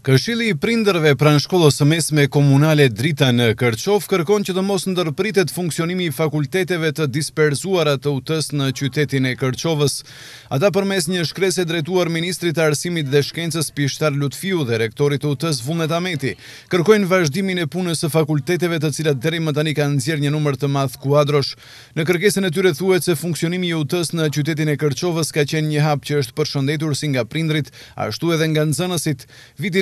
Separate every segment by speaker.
Speaker 1: Këshili i prinderve pran shkollës së mesme komunale Drita në Kërçov kërkon që të mos ndërpritet funksionimi i fakulteteve të dispersuara të utës në qytetin e Kërçovës. Ata përmes një shkrese drejtuar ministrit të Arsimit dhe Shkencës Pishtar Lutfiu dhe rektorit të utës s Vullnet Ameti kërkojnë vazhdimin e punës së fakulteteve të cilat deri më tani kanë nëzjer një numër të madh kuadrosh. Në kërkesën e tyre thuhet se funksionimi i ut në qytetin e Kërçovës ka qenë një hap që është përshëndetur si nga prindrit, ashtu edhe nga nxënësit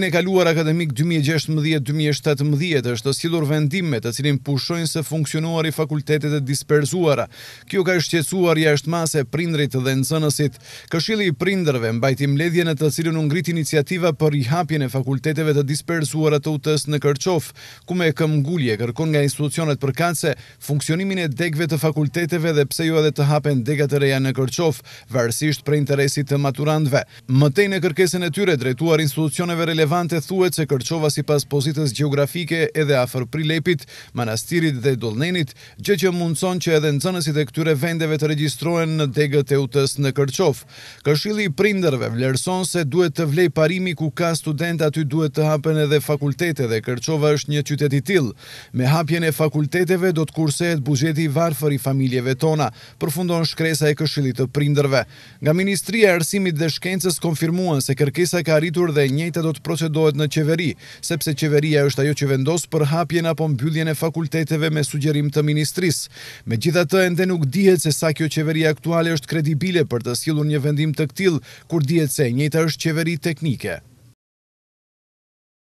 Speaker 1: e kaluar akademik 2016-2017 është të silur vendimet të cilin pushojnë se funksionuar i fakultetet e disperzuara. Kjo ka qetsuar ja është mase prindrit dhe nëzënësit. Këshili i prindrëve mbajtim ledhje në të cilin ungrit iniciativa për i hapjen e fakulteteve të disperzuara të utës në Kërqof, ku me këmgullje kërkon nga institucionet për kance funksionimin e degve të fakulteteve dhe pse ju jo edhe të hapen degat e reja në Kërqof, varsisht për interesit të maturandve. Mëtej në kërkesen e tyre drejtuar institucioneve Levante thuet se kërqova si pas pozitës geografike edhe afer prilepit, manastirit dhe dolnenit, gjë që mundëson që edhe zënësit e këtyre vendeve të regjistrohen në degët e utës në kërqov. Këshili i prinderve vlerëson se duhet të vlej parimi ku ka student aty duhet të hapen edhe fakultete dhe kërqova është një qyteti tilë. Me hapjen e fakulteteve do të kursehet bugjeti varfër i familjeve tona, përfundon shkresa e këshili të prinderve. Nga Ministria Arsimit dhe Shkencës konfirmuan se kërkesa ka rritur dhe njëta do të dohet në qeveri, sepse qeveria është ajo që vendos për hapjen apo mbylljen e fakulteteve me sugjerim të ministris. Me gjitha të ende nuk dihet se sa kjo qeveri aktuale është kredibile për të sjilur një vendim të këtil, kur dihet se njëta është qeveri teknike.